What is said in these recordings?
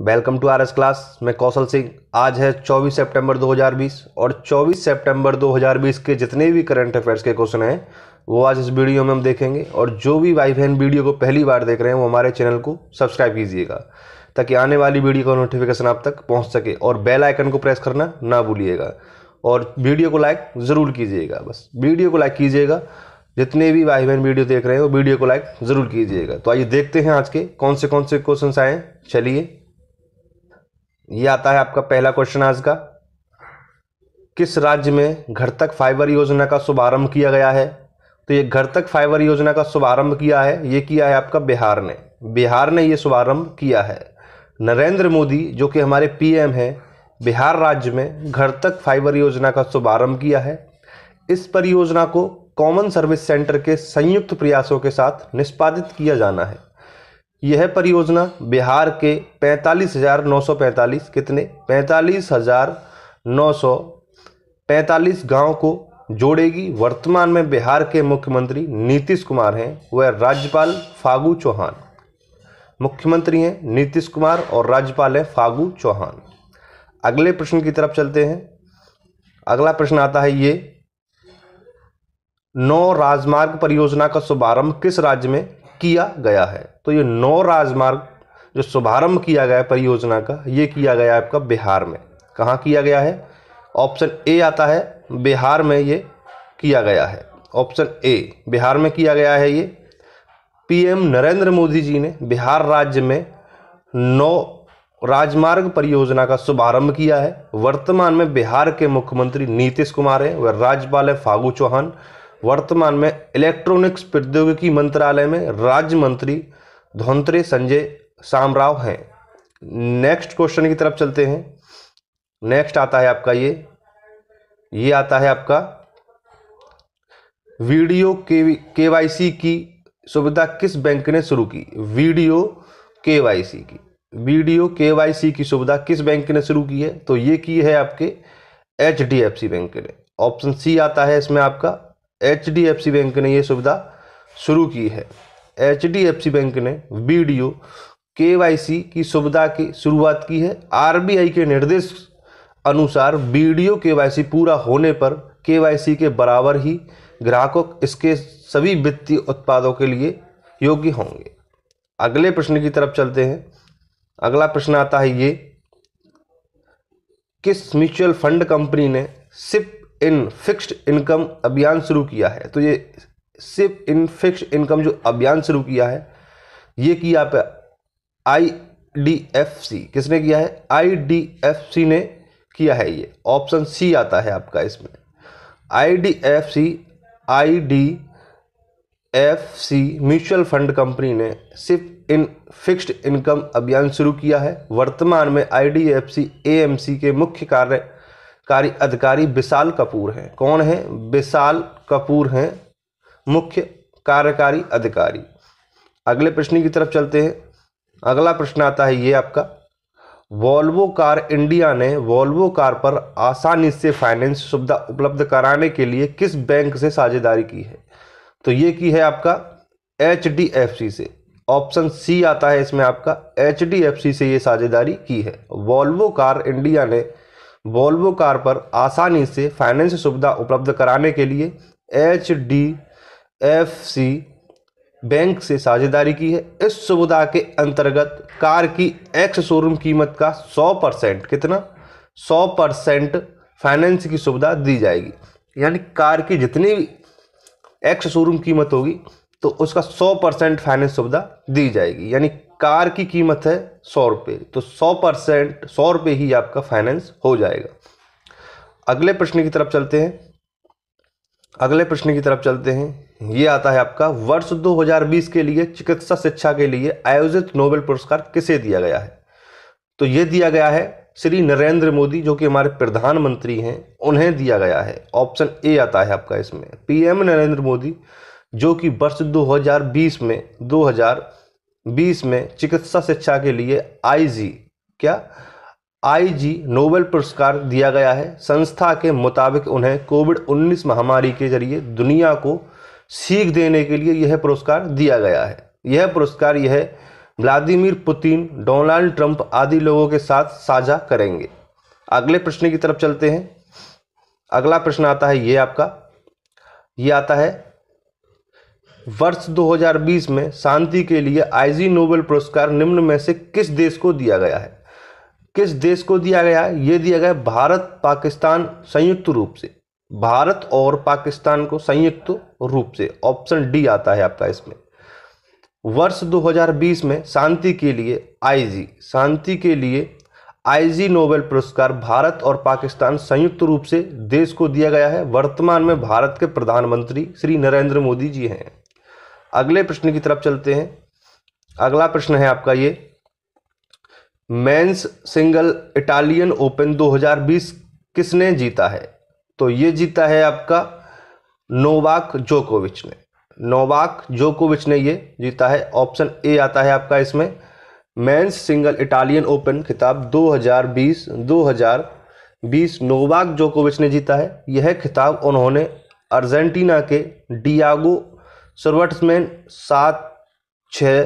welcome to R S class मैं कौशल सिंह आज है 24 सितंबर 2020 और 24 सितंबर 2020 के जितने भी करंट अफेयर्स के क्वेश्चन हैं वो आज इस वीडियो में हम देखेंगे और जो भी भाई बहन वीडियो को पहली बार देख रहे हैं वो हमारे चैनल को सब्सक्राइब कीजिएगा ताकि आने वाली वीडियो का नोटिफिकेशन आप तक पहुँच सके और बेल आइकन को प्रेस करना ना भूलिएगा और वीडियो को लाइक ज़रूर कीजिएगा बस वीडियो को लाइक कीजिएगा जितने भी भाई बहन वीडियो देख रहे हैं वो वीडियो को लाइक ज़रूर कीजिएगा तो आइए देखते हैं आज के कौन से कौन से क्वेश्चन आए चलिए ये आता है आपका पहला क्वेश्चन आज का किस राज्य में घर तक फाइबर योजना का शुभारंभ किया गया है तो ये घर तक फाइबर योजना का शुभारंभ किया है ये किया है आपका बिहार ने बिहार ने ये शुभारंभ किया है नरेंद्र मोदी जो कि हमारे पीएम हैं बिहार राज्य में घर तक फाइबर योजना का शुभारंभ किया है इस परियोजना को कॉमन सर्विस सेंटर के संयुक्त प्रयासों के साथ निष्पादित किया जाना है यह परियोजना बिहार के पैंतालीस हज़ार नौ सौ पैंतालीस कितने पैंतालीस हज़ार नौ सौ पैंतालीस गाँव को जोड़ेगी वर्तमान में बिहार के मुख्यमंत्री नीतीश कुमार हैं वह राज्यपाल फागू चौहान मुख्यमंत्री हैं नीतीश कुमार और राज्यपाल हैं फागू चौहान अगले प्रश्न की तरफ चलते हैं अगला प्रश्न आता है ये नौ राजमार्ग परियोजना का शुभारंभ किस राज्य में किया गया है तो ये नौ राजमार्ग जो शुभारंभ किया गया है परियोजना का ये किया गया है आपका बिहार में कहाँ किया गया है ऑप्शन ए आता है बिहार में ये किया गया है ऑप्शन ए बिहार में किया गया है ये पीएम नरेंद्र मोदी जी ने बिहार राज्य में नौ राजमार्ग परियोजना का शुभारंभ किया है वर्तमान में बिहार के मुख्यमंत्री नीतीश कुमार हैं व राज्यपाल है फागू चौहान वर्तमान में इलेक्ट्रॉनिक्स प्रौद्योगिकी मंत्रालय में राज्य मंत्री धोंतरे संजय सामराव हैं नेक्स्ट क्वेश्चन की तरफ चलते हैं नेक्स्ट आता है आपका ये ये आता है आपका वीडियो के केवाईसी की सुविधा किस बैंक ने शुरू की वीडियो केवाईसी की वीडियो केवाईसी की सुविधा किस बैंक ने शुरू की है तो ये की है आपके एच बैंक ने ऑप्शन सी आता है इसमें आपका एच बैंक ने यह सुविधा शुरू की है एच बैंक ने बी डी ओ के की सुविधा की शुरुआत की है आरबीआई के निर्देश अनुसार वाई केवाईसी पूरा होने पर केवाईसी के बराबर ही ग्राहकों इसके सभी वित्तीय उत्पादों के लिए योग्य होंगे अगले प्रश्न की तरफ चलते हैं अगला प्रश्न आता है ये किस म्यूचुअल फंड कंपनी ने सिप इन फिक्स्ड इनकम अभियान शुरू किया है तो ये सिर्फ इन फिक्स्ड इनकम जो अभियान शुरू किया है ये किया पे आई डी एफ सी किसने किया है आईडीएफसी ने किया है ये ऑप्शन सी आता है आपका इसमें I D F C I D F C mutual fund company ने सिर्फ इन फिक्स्ड इनकम अभियान शुरू किया है वर्तमान में I D F C M C के मुख्य कार्य कार्य अधिकारी विशाल कपूर हैं कौन है विशाल कपूर हैं मुख्य कार्यकारी अधिकारी अगले प्रश्न की तरफ चलते हैं अगला प्रश्न आता है ये आपका वॉल्वो कार इंडिया ने वॉल्वो कार पर आसानी से फाइनेंस सुविधा उपलब्ध कराने के लिए किस बैंक से साझेदारी की है तो ये की है आपका एच से ऑप्शन सी आता है इसमें आपका एच से ये साझेदारी की है वॉल्वो कार इंडिया ने वोल्वो कार पर आसानी से फाइनेंस सुविधा उपलब्ध कराने के लिए H D F C bank से साझेदारी की है इस सुविधा के अंतर्गत कार की एक्स शोरूम कीमत का 100 परसेंट कितना 100 परसेंट फाइनेंस की सुविधा दी जाएगी यानी कार की जितनी भी एक्स शोरूम कीमत होगी तो उसका 100 परसेंट फाइनेंस सुविधा दी जाएगी यानी कार की कीमत है सौ रुपये तो सौ परसेंट सौ रुपये ही आपका फाइनेंस हो जाएगा अगले प्रश्न की तरफ चलते हैं अगले प्रश्न की तरफ चलते हैं ये आता है आपका वर्ष 2020 के लिए चिकित्सा शिक्षा के लिए आयोजित नोबेल पुरस्कार किसे दिया गया है तो ये दिया गया है श्री नरेंद्र मोदी जो कि हमारे प्रधानमंत्री हैं उन्हें दिया गया है ऑप्शन ए आता है आपका इसमें पीएम नरेंद्र मोदी जो कि वर्ष 2020 में 2020 में चिकित्सा शिक्षा के लिए आईजी क्या आईजी नोबेल पुरस्कार दिया गया है संस्था के मुताबिक उन्हें कोविड 19 महामारी के जरिए दुनिया को सीख देने के लिए यह पुरस्कार दिया गया है यह पुरस्कार यह व्लादिमीर पुतिन डोनाल्ड ट्रंप आदि लोगों के साथ साझा करेंगे अगले प्रश्न की तरफ चलते हैं अगला प्रश्न आता है ये आपका ये आता है वर्ष 2020 में शांति के लिए आईजी नोबेल पुरस्कार निम्न में से किस देश को दिया गया है किस देश को दिया गया है ये दिया गया भारत पाकिस्तान संयुक्त रूप से भारत और पाकिस्तान को संयुक्त रूप से ऑप्शन डी आता है आपका इसमें वर्ष 2020 में शांति के लिए आईजी शांति के लिए आईजी नोबेल पुरस्कार भारत और पाकिस्तान संयुक्त रूप से देश को दिया गया है वर्तमान में भारत के प्रधानमंत्री श्री नरेंद्र मोदी जी हैं अगले प्रश्न की तरफ चलते हैं अगला प्रश्न है आपका ये मेंस सिंगल इटालियन ओपन 2020 किसने जीता है तो ये जीता है आपका नोवाक जोकोविच ने नोवाक जोकोविच ने ये जीता है ऑप्शन ए आता है आपका इसमें मेंस सिंगल इटालियन ओपन खिताब 2020 2020 नोवाक जोकोविच ने जीता है यह खिताब उन्होंने अर्जेंटीना के डियागो शुरुआट्समैन सात छः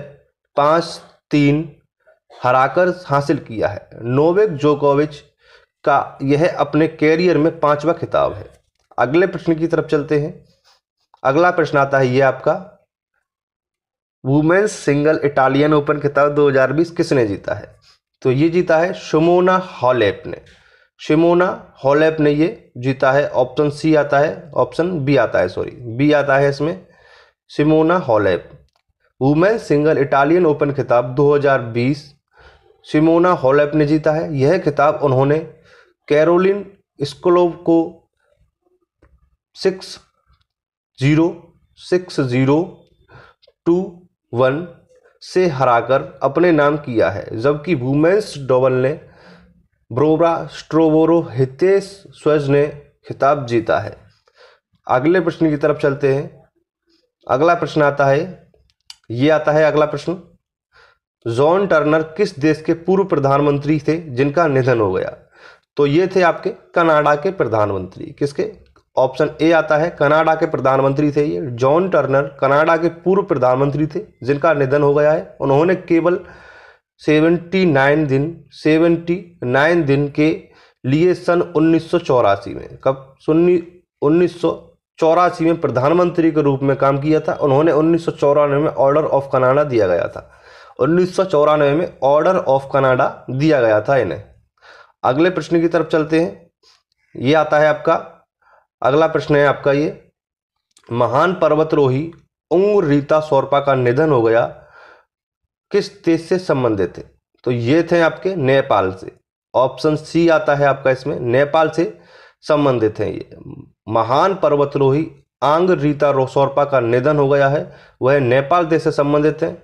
पाँच तीन हराकर हासिल किया है नोवेक जोकोविच का यह अपने कैरियर में पांचवा खिताब है अगले प्रश्न की तरफ चलते हैं अगला प्रश्न आता है ये आपका वुमेन्स सिंगल इटालियन ओपन खिताब 2020 किसने जीता है तो ये जीता है शमोना हॉलेप ने शिमोना हॉलेप ने ये जीता है ऑप्शन सी आता है ऑप्शन बी आता है सॉरी बी आता है इसमें Simona Halep women single Italian Open खिताब 2020 सिमोना हॉलेप ने जीता है यह खिताब उन्होंने कैरोलिन स्कोलोव को six zero six zero two one से हराकर अपने नाम किया है जबकि वुमेन्स डबल ने ब्रोबरा स्ट्रोबोरो हितेश स्वज ने खिताब जीता है अगले प्रश्न की तरफ चलते हैं अगला प्रश्न आता है ये आता है अगला प्रश्न जॉन टर्नर किस देश के पूर्व प्रधानमंत्री थे जिनका निधन हो गया तो ये थे आपके कनाडा के प्रधानमंत्री किसके ऑप्शन ए आता है कनाडा के प्रधानमंत्री थे ये जॉन टर्नर कनाडा के पूर्व प्रधानमंत्री थे जिनका निधन हो गया है उन्होंने केवल 79 दिन 79 दिन के लिए सन उन्नीस में कब सुन्नी उन्नीस चौरासी में प्रधानमंत्री के रूप में काम किया था उन्होंने उन्नीस में ऑर्डर ऑफ कनाडा दिया गया था उन्नीस में ऑर्डर ऑफ कनाडा दिया गया था इन्हें अगले प्रश्न की तरफ चलते हैं ये आता है आपका अगला प्रश्न है आपका ये महान पर्वतरोही उंग रीता सोरपा का निधन हो गया किस देश से संबंधित थे तो ये थे आपके नेपाल से ऑप्शन सी आता है आपका इसमें नेपाल से संबंधित हैं ये महान पर्वतरोही आंग रीता रोसोरपा का निधन हो गया है वह नेपाल देश से संबंधित हैं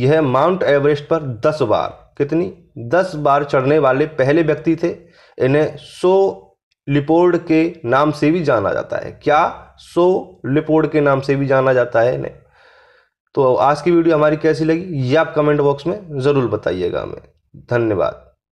यह माउंट एवरेस्ट पर दस बार कितनी दस बार चढ़ने वाले पहले व्यक्ति थे इन्हें सो लिपोर्ड के नाम से भी जाना जाता है क्या सो लिपोर्ड के नाम से भी जाना जाता है इन्हें तो आज की वीडियो हमारी कैसी लगी ये आप कमेंट बॉक्स में ज़रूर बताइएगा हमें धन्यवाद